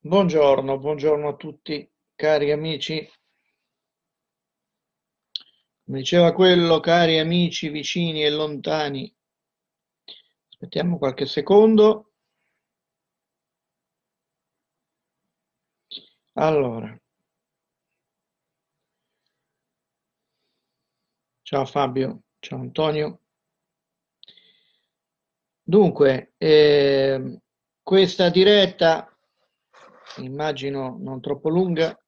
Buongiorno, buongiorno a tutti, cari amici. Come diceva quello, cari amici vicini e lontani. Aspettiamo qualche secondo. Allora. Ciao Fabio, ciao Antonio. Dunque, eh, questa diretta immagino non troppo lunga,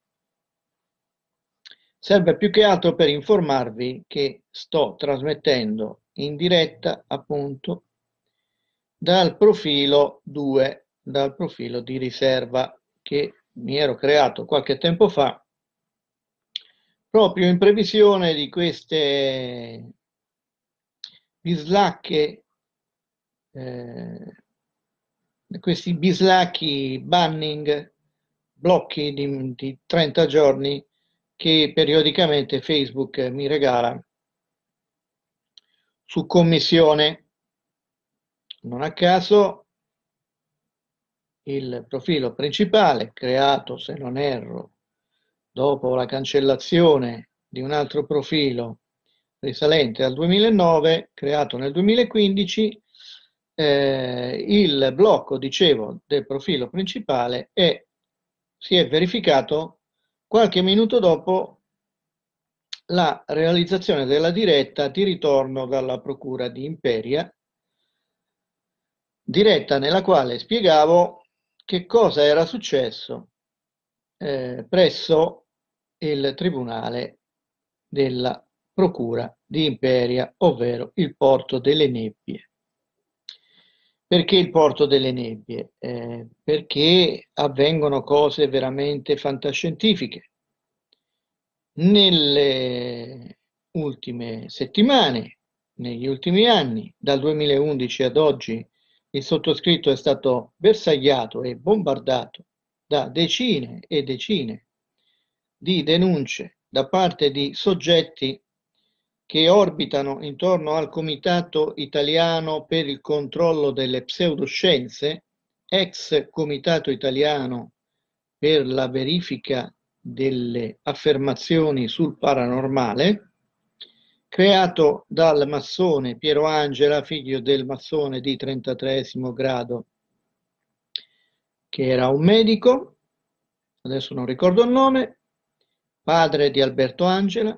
serve più che altro per informarvi che sto trasmettendo in diretta appunto dal profilo 2, dal profilo di riserva che mi ero creato qualche tempo fa proprio in previsione di queste bislacche eh, questi bislacchi banning blocchi di, di 30 giorni che periodicamente Facebook mi regala su commissione. Non a caso il profilo principale, creato se non erro dopo la cancellazione di un altro profilo risalente al 2009, creato nel 2015, eh, il blocco, dicevo, del profilo principale è si è verificato qualche minuto dopo la realizzazione della diretta di ritorno dalla Procura di Imperia, diretta nella quale spiegavo che cosa era successo eh, presso il Tribunale della Procura di Imperia, ovvero il Porto delle Nebbie. Perché il porto delle nebbie? Eh, perché avvengono cose veramente fantascientifiche. Nelle ultime settimane, negli ultimi anni, dal 2011 ad oggi, il sottoscritto è stato bersagliato e bombardato da decine e decine di denunce da parte di soggetti che orbitano intorno al Comitato Italiano per il Controllo delle Pseudoscienze, ex Comitato Italiano per la verifica delle affermazioni sul paranormale, creato dal massone Piero Angela, figlio del massone di 33 grado, che era un medico, adesso non ricordo il nome, padre di Alberto Angela,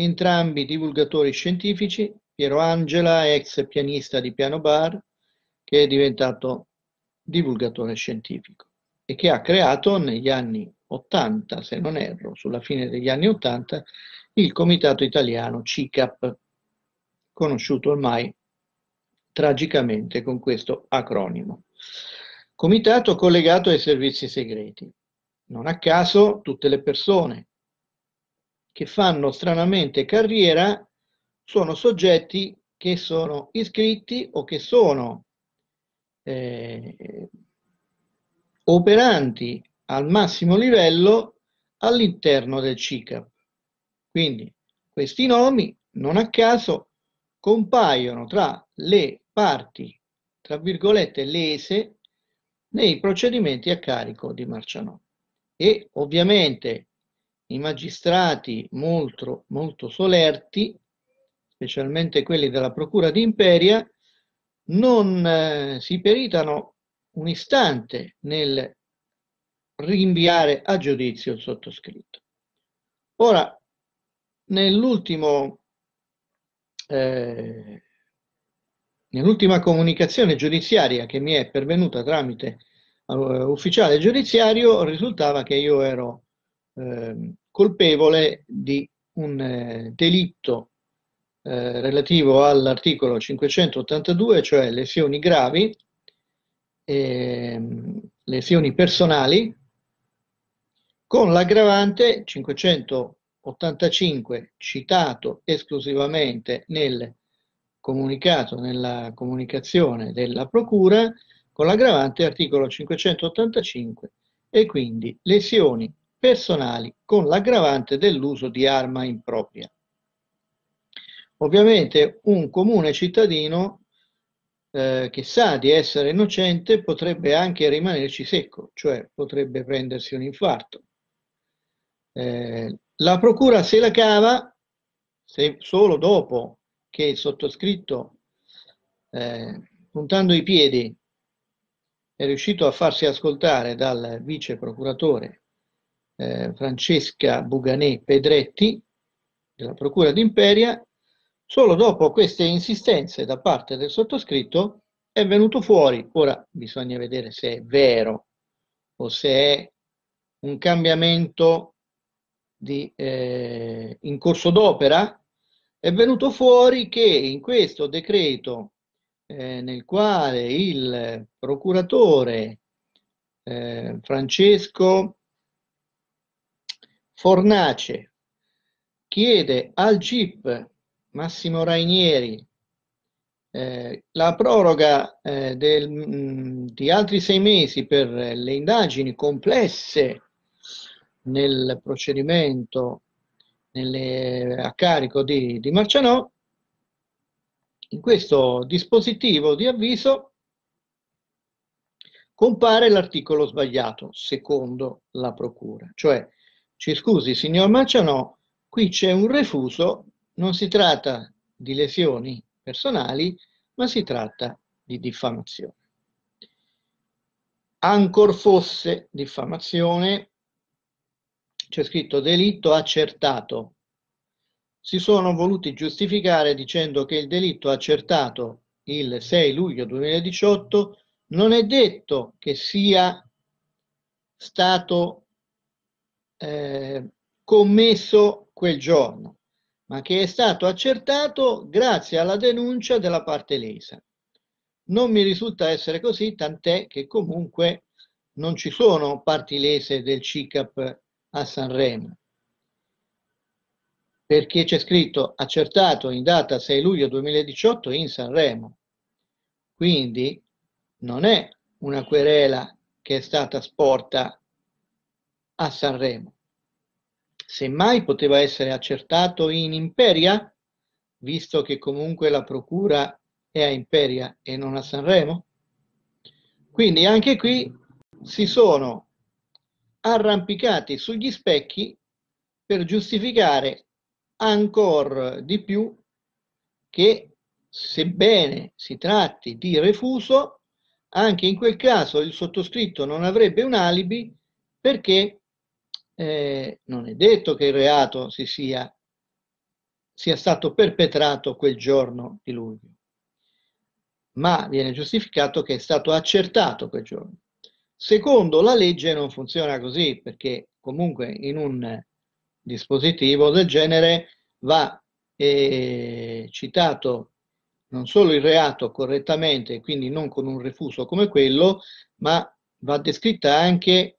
entrambi divulgatori scientifici, Piero Angela, ex pianista di piano bar, che è diventato divulgatore scientifico e che ha creato negli anni 80, se non erro, sulla fine degli anni 80, il Comitato Italiano CICAP, conosciuto ormai tragicamente con questo acronimo. Comitato collegato ai servizi segreti. Non a caso tutte le persone che fanno stranamente carriera sono soggetti che sono iscritti o che sono eh, operanti al massimo livello all'interno del CICAP. Quindi questi nomi non a caso compaiono tra le parti, tra virgolette, lese nei procedimenti a carico di Marciano. E ovviamente i magistrati molto, molto solerti, specialmente quelli della Procura d'Imperia, non eh, si peritano un istante nel rinviare a giudizio il sottoscritto. Ora, nell'ultimo, eh, nell'ultima comunicazione giudiziaria che mi è pervenuta tramite uh, ufficiale giudiziario, risultava che io ero eh, colpevole di un eh, delitto eh, relativo all'articolo 582, cioè lesioni gravi, ehm, lesioni personali, con l'aggravante 585 citato esclusivamente nel comunicato, nella comunicazione della Procura, con l'aggravante articolo 585 e quindi lesioni personali con l'aggravante dell'uso di arma impropria. Ovviamente un comune cittadino eh, che sa di essere innocente potrebbe anche rimanerci secco, cioè potrebbe prendersi un infarto. Eh, la procura se la cava se, solo dopo che il sottoscritto, eh, puntando i piedi, è riuscito a farsi ascoltare dal vice procuratore eh, Francesca Buganè Pedretti della Procura d'Imperia, solo dopo queste insistenze da parte del sottoscritto è venuto fuori, ora bisogna vedere se è vero o se è un cambiamento di, eh, in corso d'opera, è venuto fuori che in questo decreto eh, nel quale il procuratore eh, Francesco Fornace chiede al GIP Massimo Rainieri eh, la proroga eh, del, mh, mm, di altri sei mesi per le indagini complesse nel procedimento nelle, a carico di, di Marcianò. In questo dispositivo di avviso compare l'articolo sbagliato, secondo la Procura, cioè ci cioè, scusi, signor Maciano, qui c'è un refuso, non si tratta di lesioni personali, ma si tratta di diffamazione. Ancor fosse diffamazione, c'è scritto delitto accertato. Si sono voluti giustificare dicendo che il delitto accertato il 6 luglio 2018 non è detto che sia stato eh, commesso quel giorno, ma che è stato accertato grazie alla denuncia della parte lesa. Non mi risulta essere così, tant'è che comunque non ci sono parti lese del CICAP a Sanremo, perché c'è scritto accertato in data 6 luglio 2018 in Sanremo. Quindi non è una querela che è stata sporta a Sanremo. Semmai poteva essere accertato in Imperia, visto che comunque la procura è a Imperia e non a Sanremo. Quindi anche qui si sono arrampicati sugli specchi per giustificare ancora di più che sebbene si tratti di refuso, anche in quel caso il sottoscritto non avrebbe un alibi perché eh, non è detto che il reato si sia, sia stato perpetrato quel giorno di luglio, ma viene giustificato che è stato accertato quel giorno. Secondo la legge non funziona così, perché comunque in un dispositivo del genere va eh, citato non solo il reato correttamente, quindi non con un refuso come quello, ma va descritta anche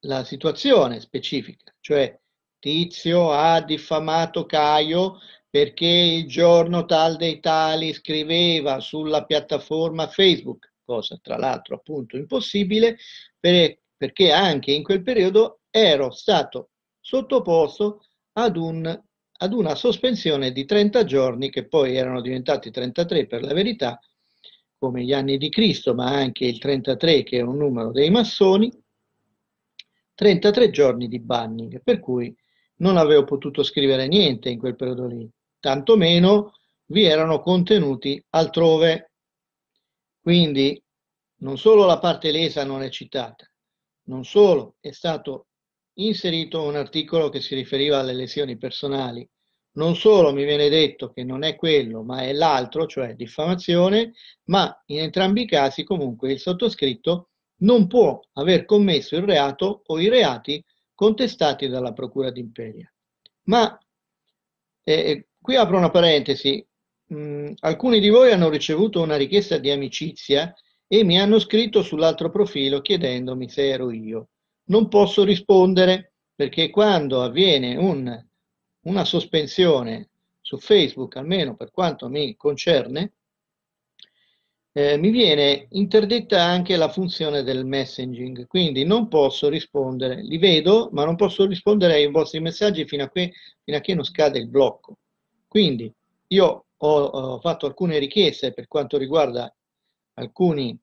la situazione specifica, cioè Tizio ha diffamato Caio perché il giorno tal dei tali scriveva sulla piattaforma Facebook, cosa tra l'altro appunto impossibile, per, perché anche in quel periodo ero stato sottoposto ad, un, ad una sospensione di 30 giorni, che poi erano diventati 33 per la verità, come gli anni di Cristo, ma anche il 33 che è un numero dei massoni, 33 giorni di banning, per cui non avevo potuto scrivere niente in quel periodo lì, tantomeno vi erano contenuti altrove. Quindi non solo la parte lesa non è citata, non solo è stato inserito un articolo che si riferiva alle lesioni personali, non solo mi viene detto che non è quello, ma è l'altro, cioè diffamazione, ma in entrambi i casi comunque il sottoscritto non può aver commesso il reato o i reati contestati dalla Procura d'Imperia. Ma eh, eh qui apro una parentesi, mh, mm, alcuni di voi hanno ricevuto una richiesta di amicizia e mi hanno scritto sull'altro profilo chiedendomi se ero io. Non posso rispondere perché quando avviene un, una sospensione su Facebook, almeno per quanto mi concerne, eh, mi viene interdetta anche la funzione del messaging, quindi non posso rispondere, li vedo, ma non posso rispondere ai vostri messaggi fino a, qui, fino a che non scade il blocco. Quindi io ho, ho fatto alcune richieste per quanto riguarda alcuni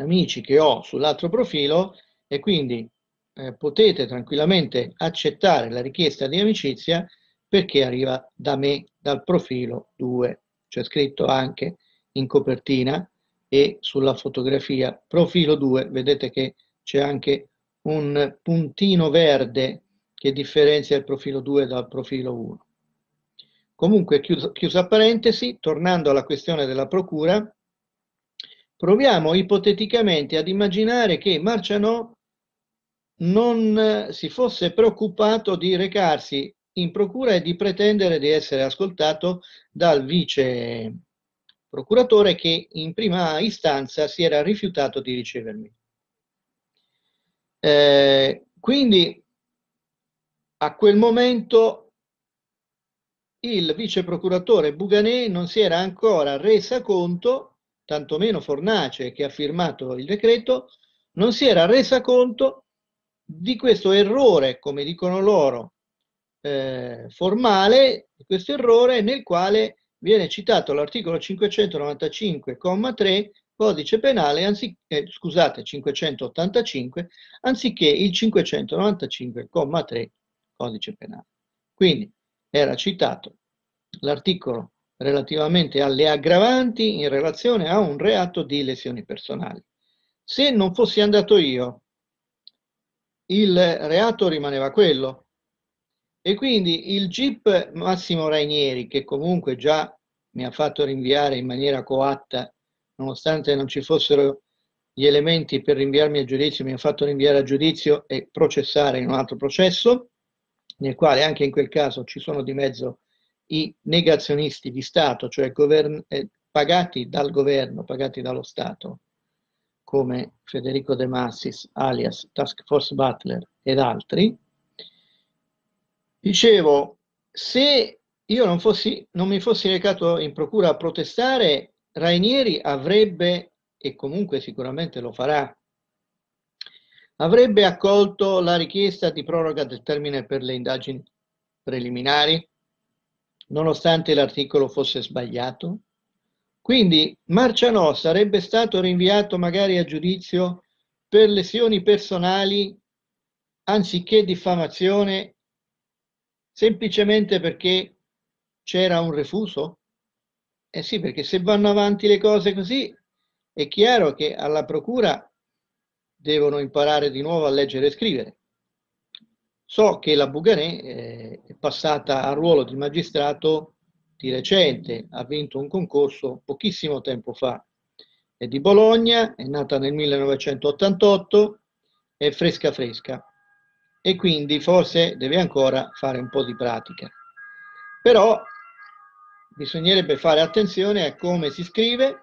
amici che ho sull'altro profilo e quindi eh, potete tranquillamente accettare la richiesta di amicizia perché arriva da me, dal profilo 2, c'è scritto anche in copertina e sulla fotografia profilo 2 vedete che c'è anche un puntino verde che differenzia il profilo 2 dal profilo 1. Comunque, chiusa, chiusa parentesi, tornando alla questione della procura, proviamo ipoteticamente ad immaginare che Marciano non eh, si fosse preoccupato di recarsi in procura e di pretendere di essere ascoltato dal vice procuratore che in prima istanza si era rifiutato di ricevermi. Eh, quindi a quel momento il vice procuratore Buganè non si era ancora resa conto, tantomeno Fornace che ha firmato il decreto, non si era resa conto di questo errore, come dicono loro, eh, formale, questo errore nel quale viene citato l'articolo 595,3 codice penale, anziché, eh, scusate, 585, anziché il 595,3 codice penale. Quindi era citato l'articolo relativamente alle aggravanti in relazione a un reato di lesioni personali. Se non fossi andato io, il reato rimaneva quello, e quindi il GIP Massimo Rainieri, che comunque già mi ha fatto rinviare in maniera coatta, nonostante non ci fossero gli elementi per rinviarmi a giudizio, mi ha fatto rinviare a giudizio e processare in un altro processo, nel quale anche in quel caso ci sono di mezzo i negazionisti di Stato, cioè govern- eh, pagati dal governo, pagati dallo Stato, come Federico De Massis, alias Task Force Butler ed altri, Dicevo, se io non, fossi, non mi fossi recato in procura a protestare, Rainieri avrebbe, e comunque sicuramente lo farà, avrebbe accolto la richiesta di proroga del termine per le indagini preliminari, nonostante l'articolo fosse sbagliato. Quindi Marciano sarebbe stato rinviato magari a giudizio per lesioni personali anziché diffamazione semplicemente perché c'era un refuso? Eh sì, perché se vanno avanti le cose così, è chiaro che alla procura devono imparare di nuovo a leggere e scrivere. So che la Buganè eh, è passata al ruolo di magistrato di recente, ha vinto un concorso pochissimo tempo fa. È di Bologna, è nata nel 1988, è fresca fresca e quindi forse deve ancora fare un po' di pratica. Però bisognerebbe fare attenzione a come si scrive,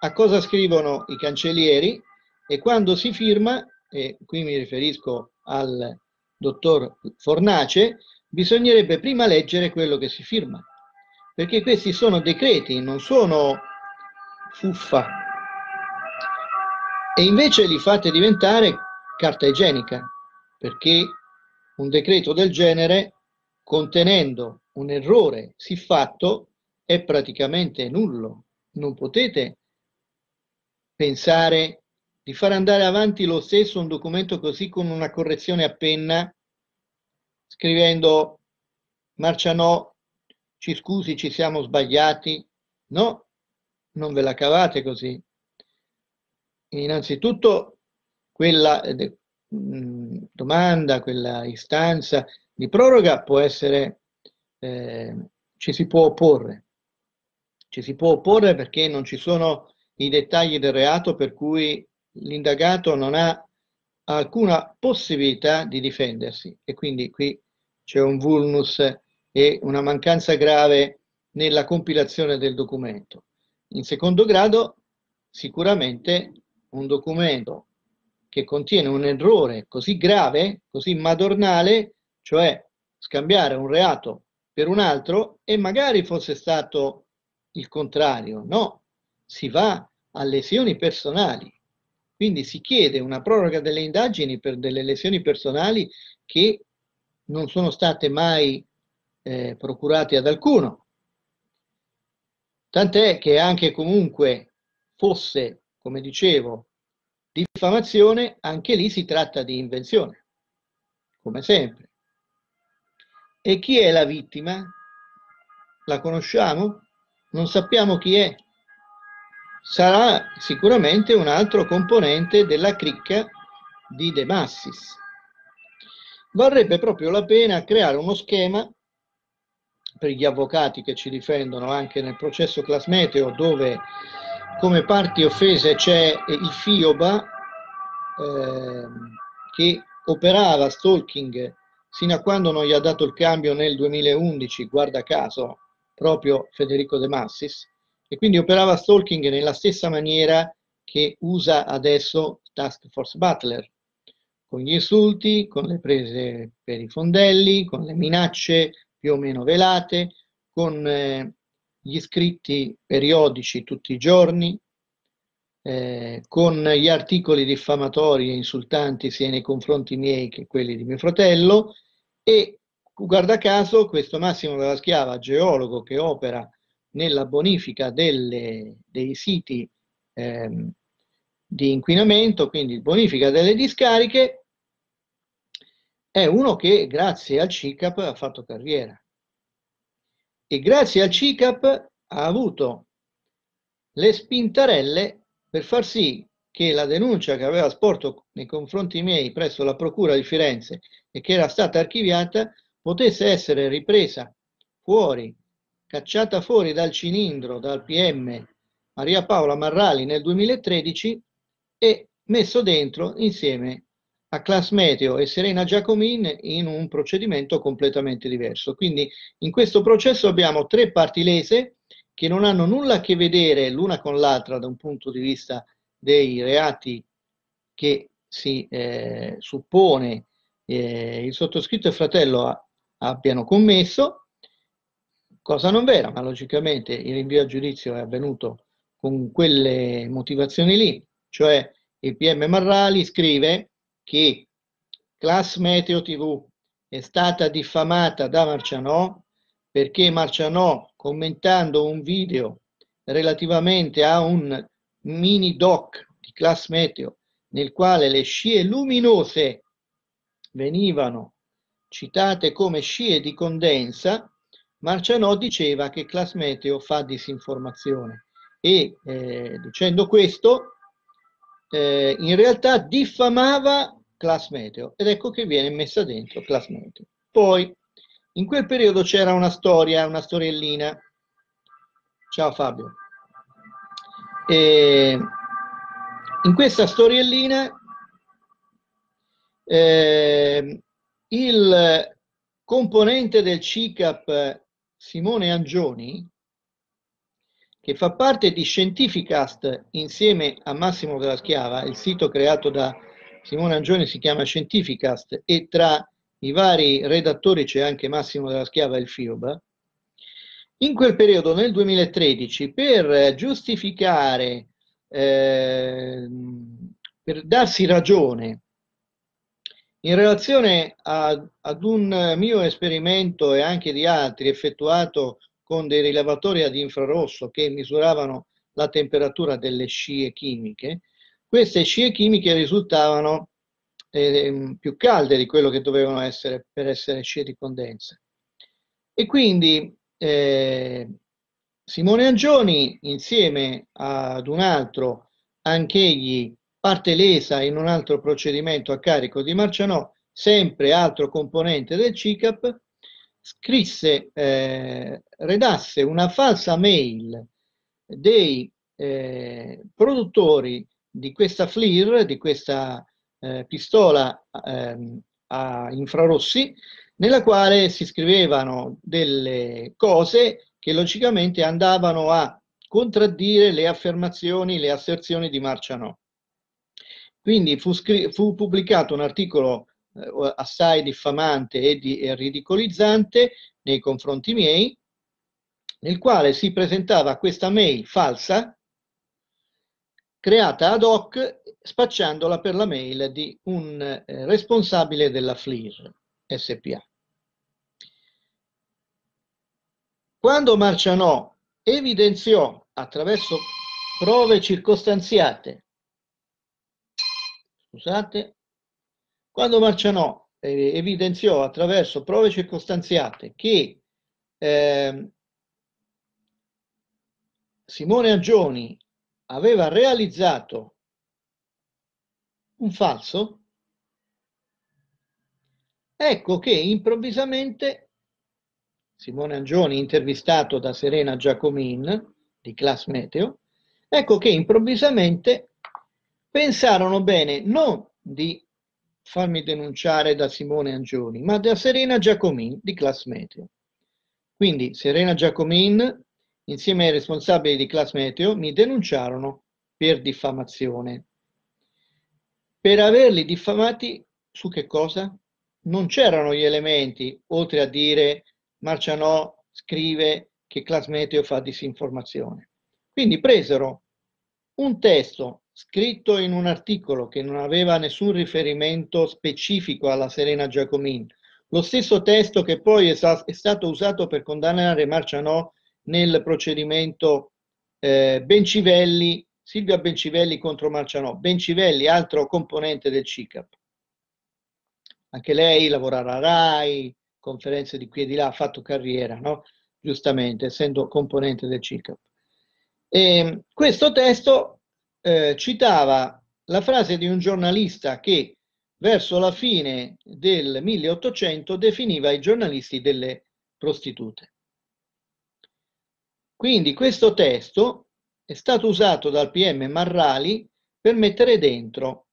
a cosa scrivono i cancellieri e quando si firma, e qui mi riferisco al dottor Fornace, bisognerebbe prima leggere quello che si firma, perché questi sono decreti, non sono fuffa. E invece li fate diventare carta igienica, perché un decreto del genere, contenendo un errore siffatto, è praticamente nullo. Non potete pensare di far andare avanti lo stesso un documento così con una correzione a penna, scrivendo marcia no, ci scusi, ci siamo sbagliati. No, non ve la cavate così. Innanzitutto, quella, eh, Mm, domanda, quella istanza di proroga può essere, eh, ci si può opporre. Ci si può opporre perché non ci sono i dettagli del reato per cui l'indagato non ha alcuna possibilità di difendersi e quindi qui c'è un vulnus e una mancanza grave nella compilazione del documento. In secondo grado, sicuramente un documento che contiene un errore così grave, così madornale, cioè scambiare un reato per un altro e magari fosse stato il contrario. No, si va a lesioni personali. Quindi si chiede una proroga delle indagini per delle lesioni personali che non sono state mai eh, procurate ad alcuno. Tant'è che anche comunque fosse, come dicevo, Diffamazione, anche lì si tratta di invenzione, come sempre. E chi è la vittima? La conosciamo? Non sappiamo chi è. Sarà sicuramente un altro componente della cricca di De Massis. Varrebbe proprio la pena creare uno schema per gli avvocati che ci difendono anche nel processo Class dove come parti offese c'è il Fioba eh, che operava stalking sino a quando non gli ha dato il cambio nel 2011, guarda caso, proprio Federico De Massis, e quindi operava stalking nella stessa maniera che usa adesso Task Force Butler, con gli insulti, con le prese per i fondelli, con le minacce più o meno velate, con eh, gli scritti periodici tutti i giorni, eh, con gli articoli diffamatori e insultanti sia nei confronti miei che quelli di mio fratello e guarda caso questo Massimo della Schiava, geologo che opera nella bonifica delle, dei siti ehm, di inquinamento, quindi bonifica delle discariche, è uno che grazie al CICAP ha fatto carriera e grazie al CICAP ha avuto le spintarelle per far sì che la denuncia che aveva sporto nei confronti miei presso la Procura di Firenze e che era stata archiviata potesse essere ripresa fuori, cacciata fuori dal cilindro, dal PM Maria Paola Marrali nel 2013 e messo dentro insieme a Class Meteo e Serena Giacomin in un procedimento completamente diverso. Quindi in questo processo abbiamo tre parti lese che non hanno nulla a che vedere l'una con l'altra da un punto di vista dei reati che si eh, suppone eh, il sottoscritto e fratello a, abbiano commesso, cosa non vera, ma logicamente il rinvio a giudizio è avvenuto con quelle motivazioni lì, cioè il PM Marrali scrive che Class Meteo TV è stata diffamata da Marcianò perché Marcianò, commentando un video relativamente a un mini doc di Class Meteo nel quale le scie luminose venivano citate come scie di condensa, Marcianò diceva che Class Meteo fa disinformazione e eh, dicendo questo eh, in realtà diffamava class meteo ed ecco che viene messa dentro class meteo. Poi in quel periodo c'era una storia, una storiellina. Ciao Fabio. E in questa storiellina eh, il componente del CICAP Simone Angioni, che fa parte di Scientificast insieme a Massimo della Schiava, il sito creato da Simone Angione si chiama Scientificast e tra i vari redattori c'è anche Massimo della Schiava e il Fioba. In quel periodo, nel 2013, per giustificare, eh, per darsi ragione in relazione a, ad un mio esperimento e anche di altri effettuato con dei rilevatori ad infrarosso che misuravano la temperatura delle scie chimiche, queste scie chimiche risultavano eh, più calde di quello che dovevano essere per essere scie di condensa. E quindi eh, Simone Angioni, insieme ad un altro, anch'egli parte lesa in un altro procedimento a carico di Marcianò, sempre altro componente del CICAP, scrisse, eh, redasse una falsa mail dei eh, produttori di questa FLIR, di questa eh, pistola ehm, a infrarossi, nella quale si scrivevano delle cose che logicamente andavano a contraddire le affermazioni, le asserzioni di Marciano. Quindi fu, fu pubblicato un articolo eh, assai diffamante e, di e ridicolizzante nei confronti miei, nel quale si presentava questa mail falsa creata ad hoc spacciandola per la mail di un eh, responsabile della FLIR SPA. Quando Marcianò evidenziò attraverso prove circostanziate, scusate, quando Marcianò eh, evidenziò attraverso prove circostanziate che eh, Simone Agioni aveva realizzato un falso, ecco che improvvisamente Simone Angioni, intervistato da Serena Giacomin di Class Meteo, ecco che improvvisamente pensarono bene non di farmi denunciare da Simone Angioni, ma da Serena Giacomin di Class Meteo. Quindi Serena Giacomin insieme ai responsabili di Class Meteo, mi denunciarono per diffamazione. Per averli diffamati su che cosa? Non c'erano gli elementi, oltre a dire Marciano scrive che Class Meteo fa disinformazione. Quindi presero un testo scritto in un articolo che non aveva nessun riferimento specifico alla Serena Giacomin, lo stesso testo che poi è, stato usato per condannare Marcianò nel procedimento eh, Bencivelli, Silvia Bencivelli contro Marciano, Bencivelli, altro componente del CICAP. Anche lei lavorava a RAI, conferenze di qui e di là, ha fatto carriera, no? giustamente, essendo componente del CICAP. E, ehm, questo testo eh, citava la frase di un giornalista che verso la fine del 1800 definiva i giornalisti delle prostitute. Quindi questo testo è stato usato dal PM Marrali per mettere dentro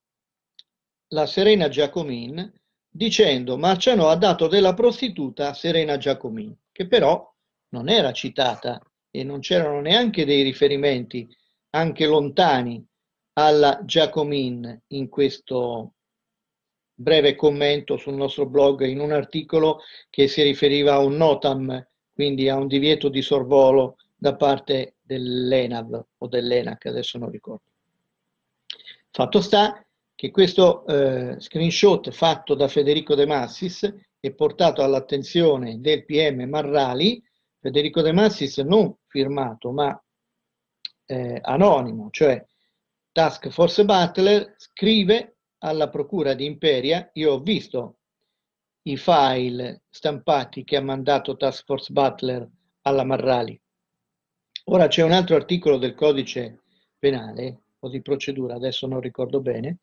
la Serena Giacomin dicendo Marciano ha dato della prostituta a Serena Giacomin, che però non era citata e non c'erano neanche dei riferimenti anche lontani alla Giacomin in questo breve commento sul nostro blog in un articolo che si riferiva a un NOTAM, quindi a un divieto di sorvolo da parte dell'ENAV o dell'ENAC, adesso non ricordo. Fatto sta che questo eh, screenshot fatto da Federico De Massis e portato all'attenzione del PM Marrali, Federico De Massis non firmato ma eh, anonimo, cioè Task Force Butler scrive alla Procura di Imperia, io ho visto i file stampati che ha mandato Task Force Butler alla Marrali. Ora c'è un altro articolo del codice penale o di procedura, adesso non ricordo bene,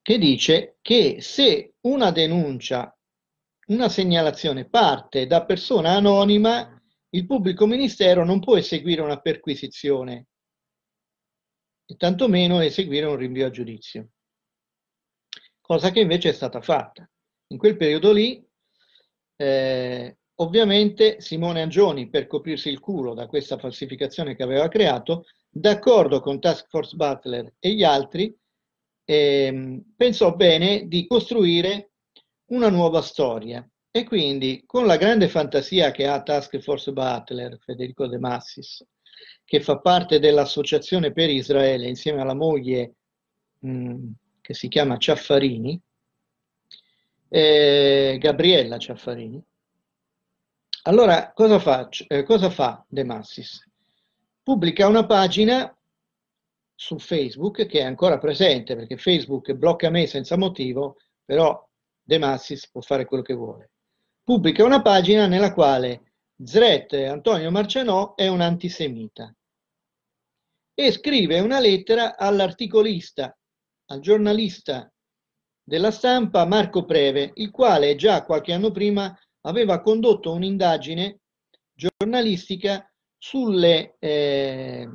che dice che se una denuncia, una segnalazione parte da persona anonima, il pubblico ministero non può eseguire una perquisizione e tantomeno eseguire un rinvio a giudizio, cosa che invece è stata fatta. In quel periodo lì eh, Ovviamente Simone Angioni, per coprirsi il culo da questa falsificazione che aveva creato, d'accordo con Task Force Butler e gli altri, ehm, pensò bene di costruire una nuova storia. E quindi, con la grande fantasia che ha Task Force Butler, Federico De Massis, che fa parte dell'Associazione per Israele insieme alla moglie mh, mm, che si chiama Ciaffarini, eh, Gabriella Ciaffarini, allora, cosa, faccio, eh, cosa fa De Massis? Pubblica una pagina su Facebook che è ancora presente perché Facebook blocca me senza motivo, però De Massis può fare quello che vuole. Pubblica una pagina nella quale Zret Antonio Marcianò è un antisemita e scrive una lettera all'articolista, al giornalista della stampa Marco Preve, il quale già qualche anno prima aveva condotto un'indagine giornalistica sulle, eh,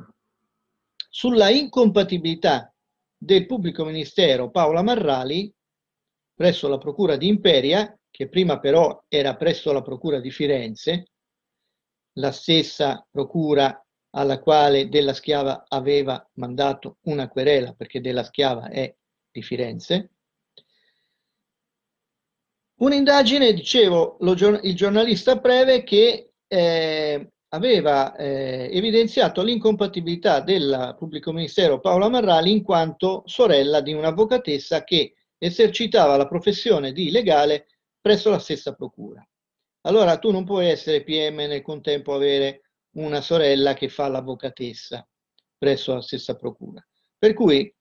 sulla incompatibilità del pubblico ministero Paola Marrali presso la Procura di Imperia, che prima però era presso la Procura di Firenze, la stessa procura alla quale Della Schiava aveva mandato una querela perché Della Schiava è di Firenze, Un'indagine, dicevo, lo, il giornalista Preve che eh, aveva eh, evidenziato l'incompatibilità del pubblico ministero Paola Marrali in quanto sorella di un'avvocatessa che esercitava la professione di legale presso la stessa procura. Allora tu non puoi essere PM e nel contempo avere una sorella che fa l'avvocatessa presso la stessa procura. Per cui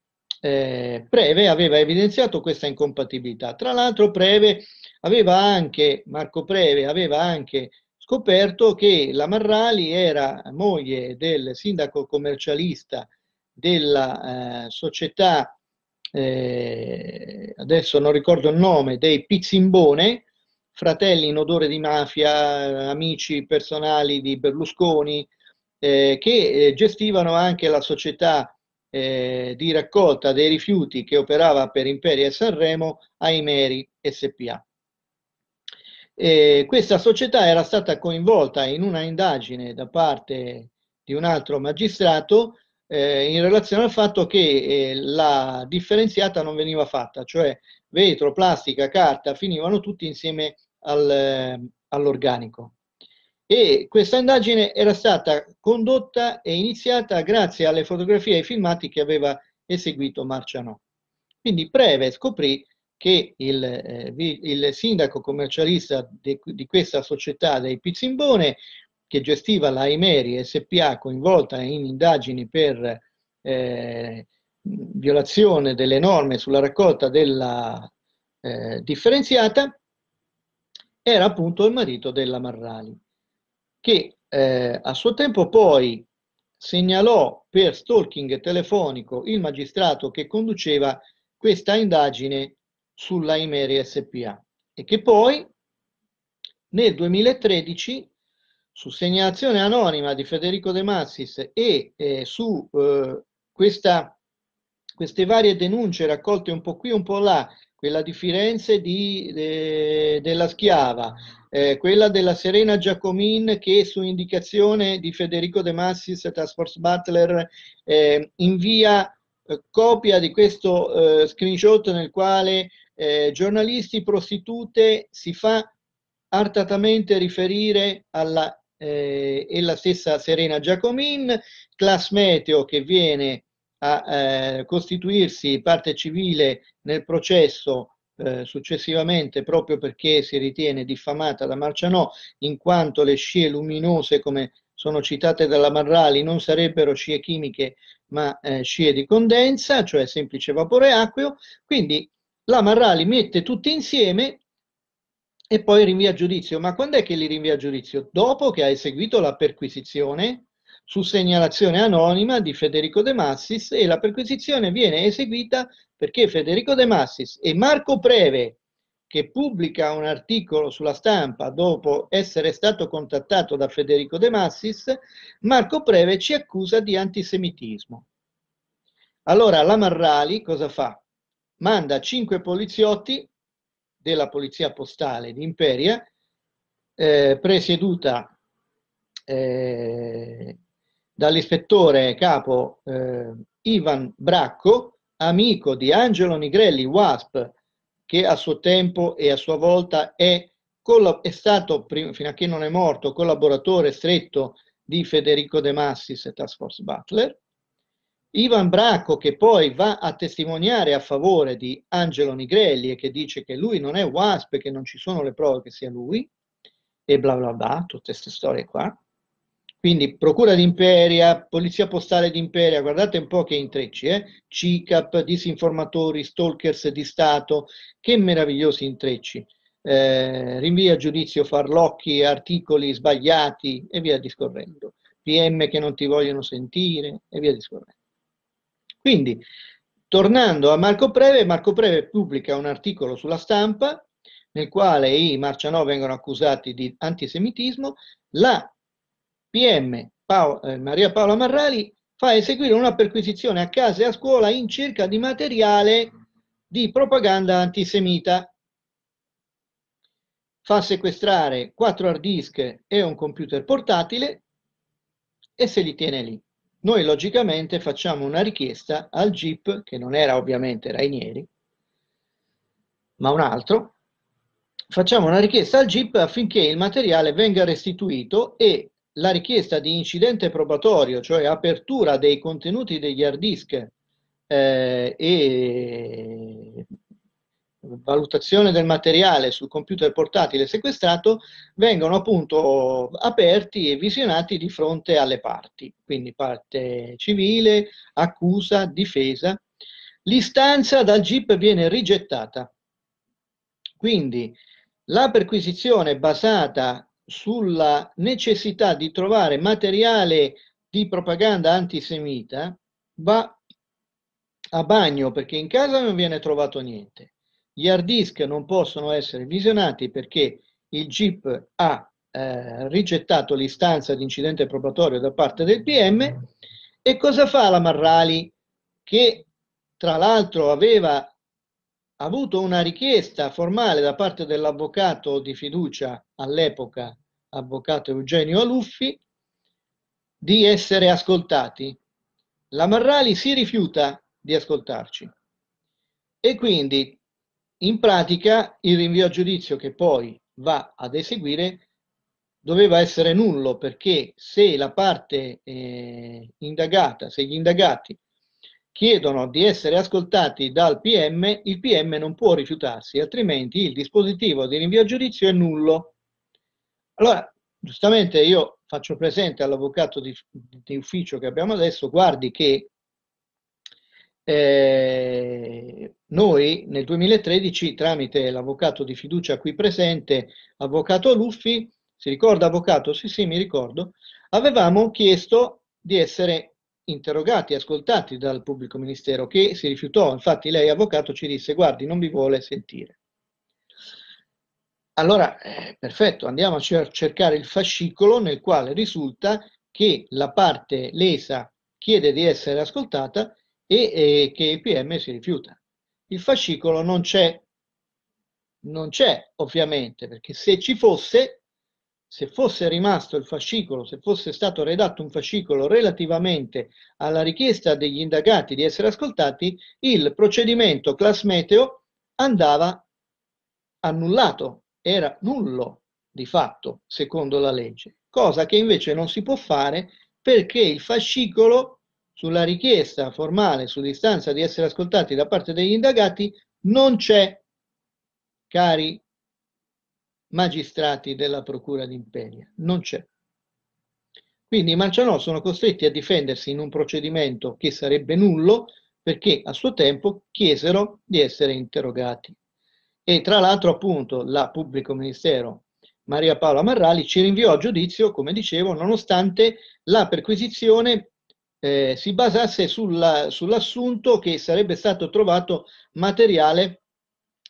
eh, Preve aveva evidenziato questa incompatibilità. Tra l'altro Preve aveva anche, Marco Preve aveva anche scoperto che la Marrali era moglie del sindaco commercialista della eh, società, eh, adesso non ricordo il nome, dei Pizzimbone, fratelli in odore di mafia, amici personali di Berlusconi, eh, che eh, gestivano anche la società eh, di raccolta dei rifiuti che operava per Imperia e Sanremo, Aimeri SPA. E questa società era stata coinvolta in una indagine da parte di un altro magistrato eh, in relazione al fatto che eh, la differenziata non veniva fatta, cioè vetro, plastica, carta finivano tutti insieme al, eh, all'organico. E questa indagine era stata condotta e iniziata grazie alle fotografie e ai filmati che aveva eseguito Marciano. Quindi Preve scoprì che il, eh, il sindaco commercialista di, di, questa società dei Pizzimbone, che gestiva la Imeri SPA coinvolta in indagini per eh, violazione delle norme sulla raccolta della eh, differenziata, era appunto il marito della Marrali, che eh, a suo tempo poi segnalò per stalking telefonico il magistrato che conduceva questa indagine sulla Imeri SPA e che poi nel 2013 su segnalazione anonima di Federico De Massis e eh, su eh, questa, queste varie denunce raccolte un po' qui un po' là, quella di Firenze di, de, della schiava, eh, quella della Serena Giacomin che su indicazione di Federico De Massis, Task Force Butler, eh, invia eh, copia di questo eh, screenshot nel quale eh, giornalisti, prostitute, si fa artatamente riferire alla eh, e la stessa Serena Giacomin, class meteo che viene a eh, costituirsi parte civile nel processo eh, successivamente proprio perché si ritiene diffamata da Marcianò in quanto le scie luminose come sono citate dalla Marrali non sarebbero scie chimiche ma eh, scie di condensa, cioè semplice vapore acqueo, quindi la Marrali mette tutti insieme e poi rinvia a giudizio. Ma quando è che li rinvia a giudizio? Dopo che ha eseguito la perquisizione su segnalazione anonima di Federico De Massis e la perquisizione viene eseguita perché Federico De Massis e Marco Preve, che pubblica un articolo sulla stampa dopo essere stato contattato da Federico De Massis, Marco Preve ci accusa di antisemitismo. Allora la Marrali cosa fa? manda cinque poliziotti della Polizia Postale di Imperia, eh, presieduta eh, dall'ispettore capo eh, Ivan Bracco, amico di Angelo Nigrelli, WASP, che a suo tempo e a sua volta è, è stato, fino a che non è morto, collaboratore stretto di Federico De Massis e Task Force Butler, Ivan Bracco che poi va a testimoniare a favore di Angelo Nigrelli e che dice che lui non è WASP e che non ci sono le prove che sia lui e bla bla bla, tutte queste storie qua. Quindi Procura d'Imperia, Polizia Postale d'Imperia, guardate un po' che intrecci, eh? CICAP, disinformatori, stalkers di Stato, che meravigliosi intrecci. Eh, rinvia a giudizio farlocchi, articoli sbagliati e via discorrendo. PM che non ti vogliono sentire e via discorrendo. Quindi, tornando a Marco Preve, Marco Preve pubblica un articolo sulla stampa nel quale i Marciano vengono accusati di antisemitismo, la PM Paola, eh, Maria Paola Marrali fa eseguire una perquisizione a casa e a scuola in cerca di materiale di propaganda antisemita. Fa sequestrare quattro hard disk e un computer portatile e se li tiene lì noi logicamente facciamo una richiesta al GIP, che non era ovviamente Rainieri, ma un altro, facciamo una richiesta al GIP affinché il materiale venga restituito e la richiesta di incidente probatorio, cioè apertura dei contenuti degli hard disk eh, e valutazione del materiale sul computer portatile sequestrato vengono appunto aperti e visionati di fronte alle parti, quindi parte civile, accusa, difesa. L'istanza dal GIP viene rigettata. Quindi la perquisizione basata sulla necessità di trovare materiale di propaganda antisemita va a bagno perché in casa non viene trovato niente gli hard disk non possono essere visionati perché il GIP ha eh, rigettato l'istanza di incidente probatorio da parte del PM e cosa fa la Marrali che tra l'altro aveva avuto una richiesta formale da parte dell'avvocato di fiducia all'epoca, avvocato Eugenio Aluffi, di essere ascoltati. La Marrali si rifiuta di ascoltarci e quindi in pratica il rinvio a giudizio che poi va ad eseguire doveva essere nullo perché se la parte eh, indagata, se gli indagati chiedono di essere ascoltati dal PM, il PM non può rifiutarsi, altrimenti il dispositivo di rinvio a giudizio è nullo. Allora, giustamente io faccio presente all'avvocato di, di ufficio che abbiamo adesso, guardi che eh, noi nel 2013 tramite l'avvocato di fiducia qui presente, avvocato Luffi, si ricorda avvocato? Sì, sì, mi ricordo, avevamo chiesto di essere interrogati, ascoltati dal pubblico ministero che si rifiutò, infatti lei avvocato ci disse guardi non vi vuole sentire. Allora, eh, perfetto, andiamo a cer- cercare il fascicolo nel quale risulta che la parte lesa chiede di essere ascoltata e, e che PM si rifiuta. Il fascicolo non c'è, non c'è ovviamente, perché se ci fosse, se fosse rimasto il fascicolo, se fosse stato redatto un fascicolo relativamente alla richiesta degli indagati di essere ascoltati, il procedimento class meteo andava annullato, era nullo di fatto, secondo la legge, cosa che invece non si può fare perché il fascicolo sulla richiesta formale, sull'istanza di essere ascoltati da parte degli indagati, non c'è, cari magistrati della Procura d'Imperia, non c'è. Quindi i Marcianò sono costretti a difendersi in un procedimento che sarebbe nullo perché a suo tempo chiesero di essere interrogati. E tra l'altro appunto la pubblico ministero Maria Paola Marrali ci rinviò a giudizio, come dicevo, nonostante la perquisizione eh, si basasse sulla, sull'assunto che sarebbe stato trovato materiale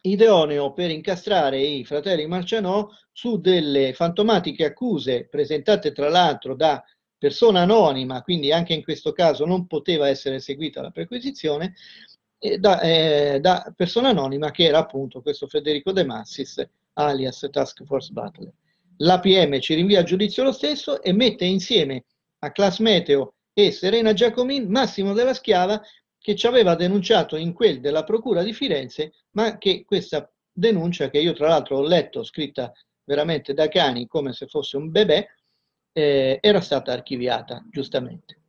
idoneo per incastrare i fratelli Marcianò su delle fantomatiche accuse presentate tra l'altro da persona anonima, quindi anche in questo caso non poteva essere seguita la perquisizione, da, eh, da, persona anonima che era appunto questo Federico De Massis, alias Task Force Butler. L'APM ci rinvia a giudizio lo stesso e mette insieme a Class Meteo e Serena Giacomin, Massimo della Schiava, che ci aveva denunciato in quel della Procura di Firenze, ma che questa denuncia, che io tra l'altro ho letto scritta veramente da cani come se fosse un bebè, eh, era stata archiviata, giustamente.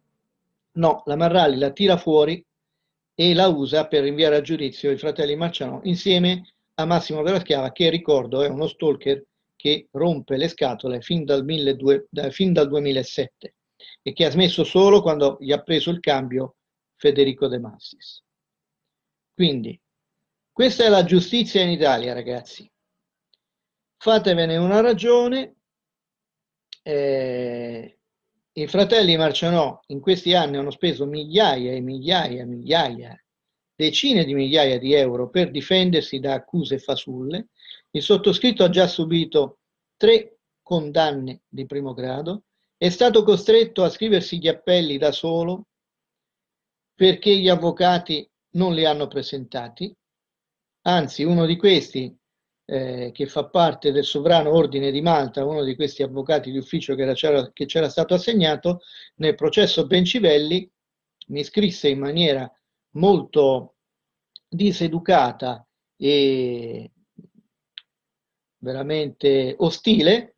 No, la Marrali la tira fuori e la usa per inviare a giudizio i fratelli Marciano insieme a Massimo della Schiava, che ricordo è uno stalker che rompe le scatole fin dal, 12, eh, fin dal 2007 e che ha smesso solo quando gli ha preso il cambio Federico De Massis. Quindi, questa è la giustizia in Italia, ragazzi. Fatevene una ragione. Eh, I fratelli Marcianò in questi anni hanno speso migliaia e migliaia e migliaia, decine di migliaia di euro per difendersi da accuse fasulle. Il sottoscritto ha già subito tre condanne di primo grado, è stato costretto a scriversi gli appelli da solo perché gli avvocati non li hanno presentati. Anzi, uno di questi, eh, che fa parte del sovrano ordine di Malta, uno di questi avvocati di ufficio che, era, che c'era stato assegnato, nel processo Bencivelli mi scrisse in maniera molto diseducata e veramente ostile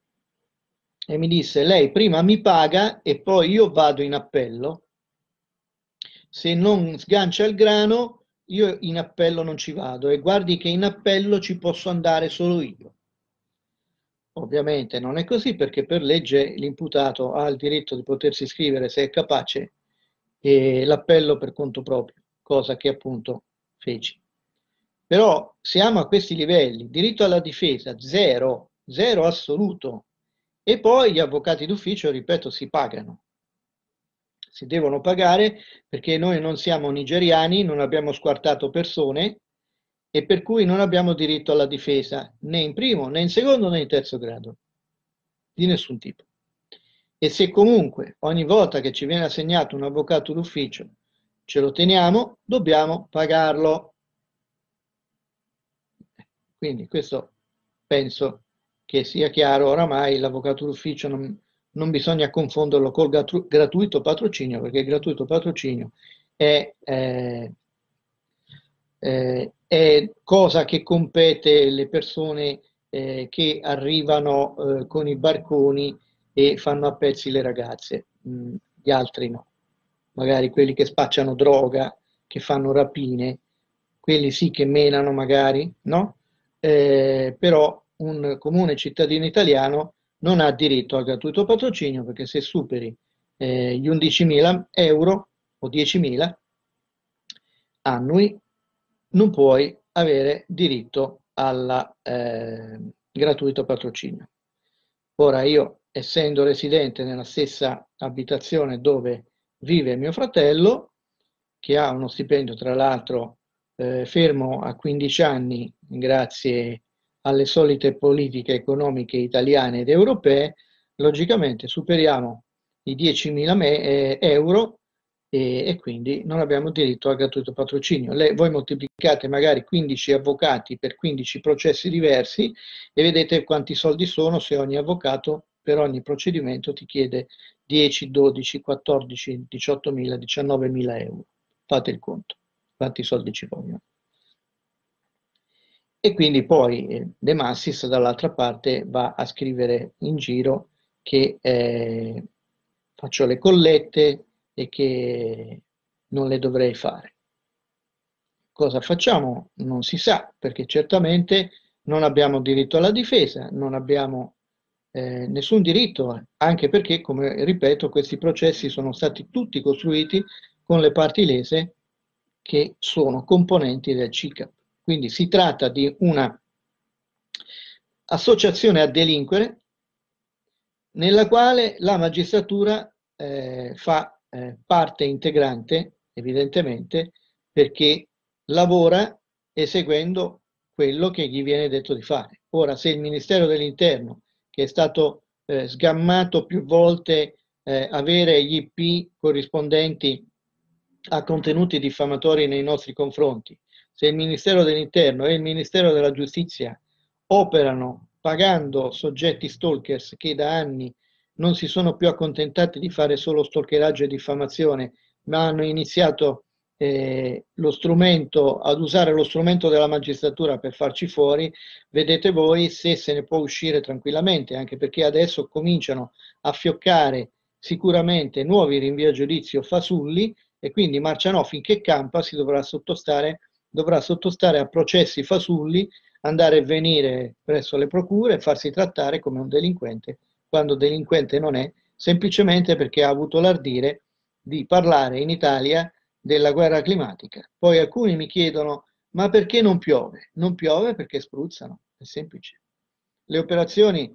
e mi disse lei prima mi paga e poi io vado in appello. Se non sgancia il grano, io in appello non ci vado e guardi che in appello ci posso andare solo io. Ovviamente non è così perché per legge l'imputato ha il diritto di potersi scrivere se è capace e l'appello per conto proprio, cosa che appunto feci. Però siamo a questi livelli, diritto alla difesa zero, zero assoluto, e poi gli avvocati d'ufficio, ripeto, si pagano. Si devono pagare perché noi non siamo nigeriani, non abbiamo squartato persone e per cui non abbiamo diritto alla difesa né in primo, né in secondo, né in terzo grado, di nessun tipo. E se comunque ogni volta che ci viene assegnato un avvocato d'ufficio ce lo teniamo, dobbiamo pagarlo. Quindi questo penso che sia chiaro, oramai l'avvocato d'ufficio non, non bisogna confonderlo col gratu- gratuito patrocinio, perché il gratuito patrocinio è, eh, eh, è cosa che compete le persone eh, che arrivano eh, con i barconi e fanno a pezzi le ragazze, mh, mm, gli altri no. Magari quelli che spacciano droga, che fanno rapine, quelli sì che menano magari, no? Eh, però un comune cittadino italiano non ha diritto al gratuito patrocinio perché se superi eh, gli 11.000 euro o 10.000 annui non puoi avere diritto al eh, gratuito patrocinio. Ora io, essendo residente nella stessa abitazione dove vive mio fratello, che ha uno stipendio tra l'altro eh, fermo a 15 anni grazie a alle solite politiche economiche italiane ed europee, logicamente superiamo i 10.000 me- eh, euro e, e, quindi non abbiamo diritto al gratuito patrocinio. Le, voi moltiplicate magari 15 avvocati per 15 processi diversi e vedete quanti soldi sono se ogni avvocato per ogni procedimento ti chiede 10, 12, 14, 18.000, 19.000 euro. Fate il conto, quanti soldi ci vogliono. E quindi poi eh, De Massis dall'altra parte va a scrivere in giro che eh, faccio le collette e che non le dovrei fare. Cosa facciamo? Non si sa, perché certamente non abbiamo diritto alla difesa, non abbiamo eh, nessun diritto, anche perché, come ripeto, questi processi sono stati tutti costruiti con le parti lese che sono componenti del CICA. Quindi si tratta di una associazione a delinquere nella quale la magistratura eh, fa eh, parte integrante, evidentemente, perché lavora eseguendo quello che gli viene detto di fare. Ora, se il Ministero dell'Interno, che è stato eh, sgammato più volte eh, avere gli IP corrispondenti a contenuti diffamatori nei nostri confronti, se il Ministero dell'Interno e il Ministero della Giustizia operano pagando soggetti stalkers che da anni non si sono più accontentati di fare solo stalkeraggio e diffamazione, ma hanno iniziato eh, lo strumento, ad usare lo strumento della magistratura per farci fuori, vedete voi se se ne può uscire tranquillamente, anche perché adesso cominciano a fioccare sicuramente nuovi rinvii a giudizio fasulli e quindi Marciano finché campa si dovrà sottostare dovrà sottostare a processi fasulli, andare e venire presso le procure e farsi trattare come un delinquente, quando delinquente non è, semplicemente perché ha avuto l'ardire di parlare in Italia della guerra climatica. Poi alcuni mi chiedono ma perché non piove? Non piove perché spruzzano, è semplice. Le operazioni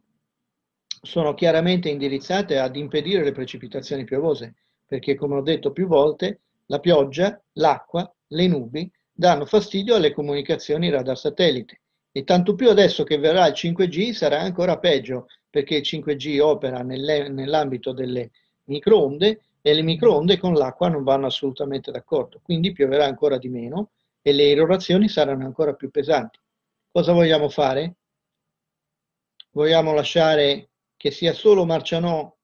sono chiaramente indirizzate ad impedire le precipitazioni piovose, perché come ho detto più volte, la pioggia, l'acqua, le nubi danno fastidio alle comunicazioni radar satellite. E tanto più adesso che verrà il 5G sarà ancora peggio, perché il 5G opera nell'ambito delle microonde e le microonde con l'acqua non vanno assolutamente d'accordo, quindi pioverà ancora di meno e le irrorazioni saranno ancora più pesanti. Cosa vogliamo fare? Vogliamo lasciare che sia solo Marcianò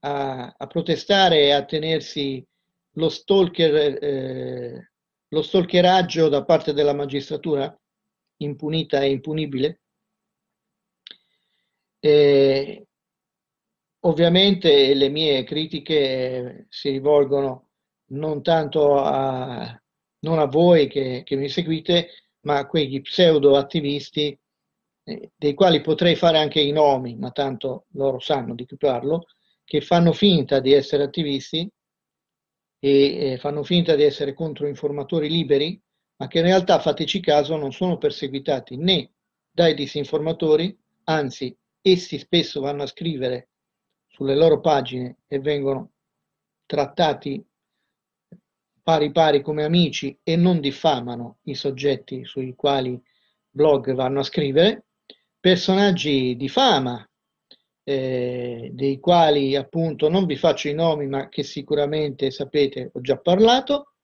a, a protestare e a tenersi lo stalker eh, lo stalkeraggio da parte della magistratura impunita e impunibile. E ovviamente le mie critiche si rivolgono non tanto a, non a voi che, che mi seguite, ma a quegli pseudo attivisti eh, dei quali potrei fare anche i nomi, ma tanto loro sanno di chi parlo, che fanno finta di essere attivisti e eh, fanno finta di essere contro informatori liberi, ma che in realtà, fateci caso, non sono perseguitati né dai disinformatori, anzi, essi spesso vanno a scrivere sulle loro pagine e vengono trattati pari pari come amici e non diffamano i soggetti sui quali blog vanno a scrivere, personaggi di fama eh, dei quali appunto non vi faccio i nomi, ma che sicuramente sapete, ho già parlato,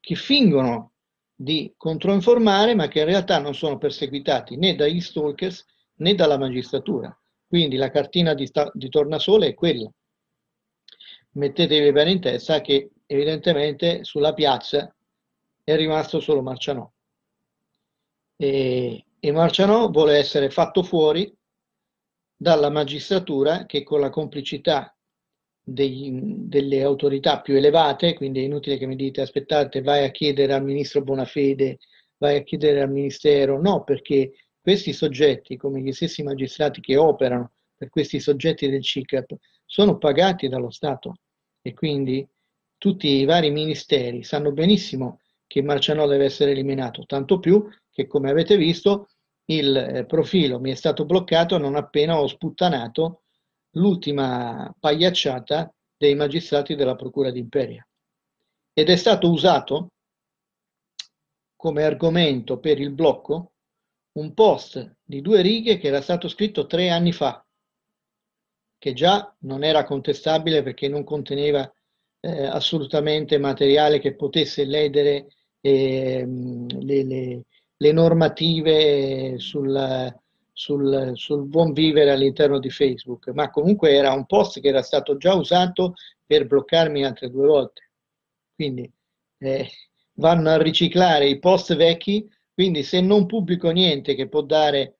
che fingono di controinformare, ma che in realtà non sono perseguitati né dagli stalkers né dalla magistratura. Quindi la cartina di, di tornasole è quella. Mettetevi bene in testa che evidentemente sulla piazza è rimasto solo Marcianò. E, e Marcianò vuole essere fatto fuori dalla magistratura che con la complicità degli, delle autorità più elevate, quindi è inutile che mi dite aspettate, vai a chiedere al ministro Bonafede, vai a chiedere al ministero, no, perché questi soggetti, come gli stessi magistrati che operano per questi soggetti del CICAP, sono pagati dallo Stato e quindi tutti i vari ministeri sanno benissimo che Marciano deve essere eliminato, tanto più che come avete visto il eh, profilo mi è stato bloccato non appena ho sputtanato l'ultima pagliacciata dei magistrati della Procura d'Imperia. Ed è stato usato come argomento per il blocco un post di due righe che era stato scritto tre anni fa, che già non era contestabile perché non conteneva eh, assolutamente materiale che potesse ledere eh, le, le, le normative sul, sul, sul, buon vivere all'interno di Facebook, ma comunque era un post che era stato già usato per bloccarmi altre due volte. Quindi eh, vanno a riciclare i post vecchi, quindi se non pubblico niente che può dare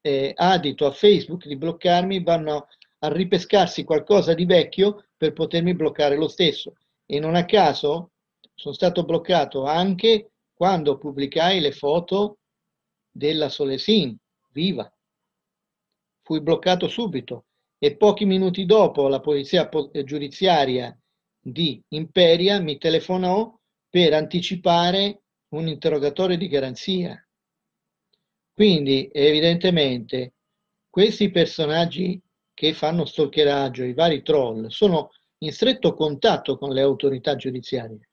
eh, adito a Facebook di bloccarmi, vanno a ripescarsi qualcosa di vecchio per potermi bloccare lo stesso. E non a caso sono stato bloccato anche quando pubblicai le foto della Solesin, viva. Fui bloccato subito e pochi minuti dopo la polizia eh, giudiziaria di Imperia mi telefonò per anticipare un interrogatorio di garanzia. Quindi, evidentemente, questi personaggi che fanno stalkeraggio, i vari troll, sono in stretto contatto con le autorità giudiziarie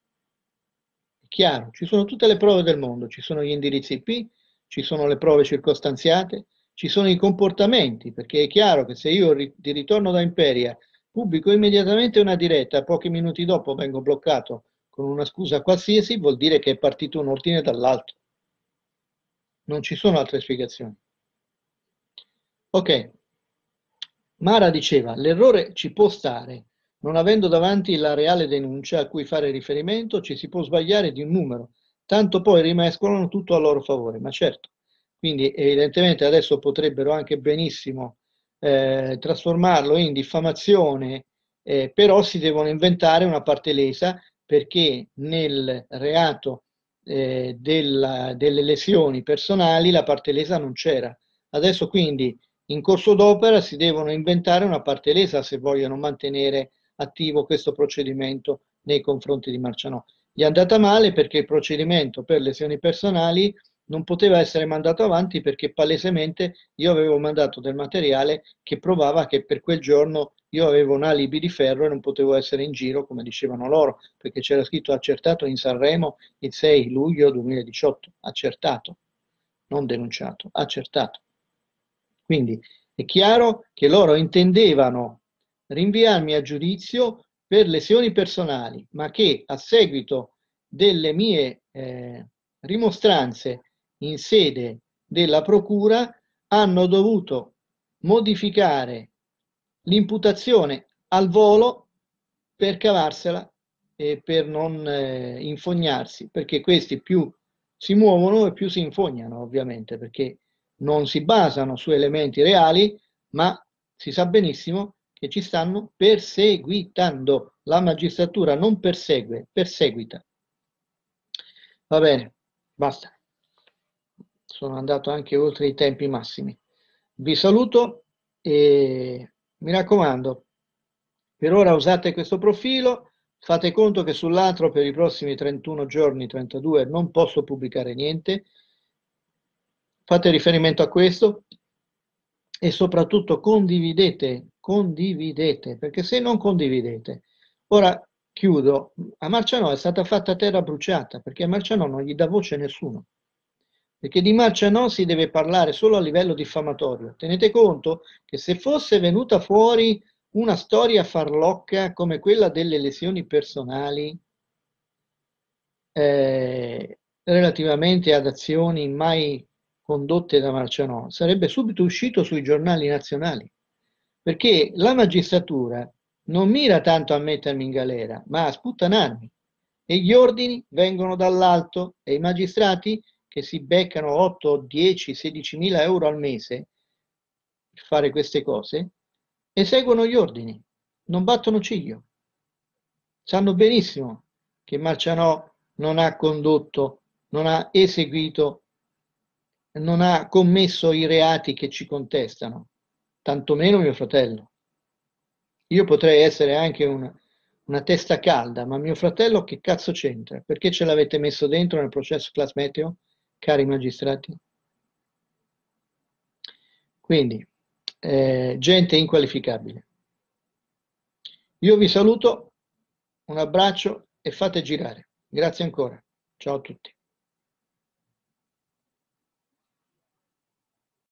chiaro, ci sono tutte le prove del mondo, ci sono gli indirizzi IP, ci sono le prove circostanziate, ci sono i comportamenti, perché è chiaro che se io ri- di ritorno da Imperia pubblico immediatamente una diretta, pochi minuti dopo vengo bloccato con una scusa qualsiasi, vuol dire che è partito un ordine dall'alto. Non ci sono altre spiegazioni. Ok, Mara diceva, l'errore ci può stare, non avendo davanti la reale denuncia a cui fare riferimento, ci si può sbagliare di un numero, tanto poi rimescolano tutto a loro favore, ma certo. Quindi evidentemente adesso potrebbero anche benissimo eh, trasformarlo in diffamazione, eh, però si devono inventare una parte lesa perché nel reato eh, della, delle lesioni personali la parte lesa non c'era. Adesso quindi in corso d'opera si devono inventare una parte lesa se vogliono mantenere attivo questo procedimento nei confronti di Marcianò. Gli è andata male perché il procedimento per lesioni personali non poteva essere mandato avanti perché palesemente io avevo mandato del materiale che provava che per quel giorno io avevo un alibi di ferro e non potevo essere in giro come dicevano loro perché c'era scritto accertato in Sanremo il 6 luglio 2018 accertato non denunciato accertato quindi è chiaro che loro intendevano rinviarmi a giudizio per lesioni personali, ma che a seguito delle mie eh, rimostranze in sede della Procura hanno dovuto modificare l'imputazione al volo per cavarsela e per non eh, infognarsi, perché questi più si muovono e più si infognano, ovviamente, perché non si basano su elementi reali, ma si sa benissimo che ci stanno perseguitando. La magistratura non persegue, perseguita. Va bene, basta. Sono andato anche oltre i tempi massimi. Vi saluto e mi raccomando, per ora usate questo profilo, fate conto che sull'altro per i prossimi 31 giorni, 32, non posso pubblicare niente. Fate riferimento a questo e soprattutto condividete condividete, perché se non condividete, ora chiudo, a Marciano è stata fatta terra bruciata, perché a Marciano non gli dà voce nessuno, perché di Marciano si deve parlare solo a livello diffamatorio. Tenete conto che se fosse venuta fuori una storia farlocca come quella delle lesioni personali eh, relativamente ad azioni mai condotte da Marciano, sarebbe subito uscito sui giornali nazionali perché la magistratura non mira tanto a mettermi in galera, ma a sputtanarmi. E gli ordini vengono dall'alto e i magistrati che si beccano 8, 10, 16 mila euro al mese per fare queste cose, eseguono gli ordini, non battono ciglio. Sanno benissimo che Marcianò non ha condotto, non ha eseguito, non ha commesso i reati che ci contestano tantomeno mio fratello. Io potrei essere anche una, una testa calda, ma mio fratello che cazzo c'entra? Perché ce l'avete messo dentro nel processo class meteo, cari magistrati? Quindi, eh, gente inqualificabile. Io vi saluto, un abbraccio e fate girare. Grazie ancora. Ciao a tutti.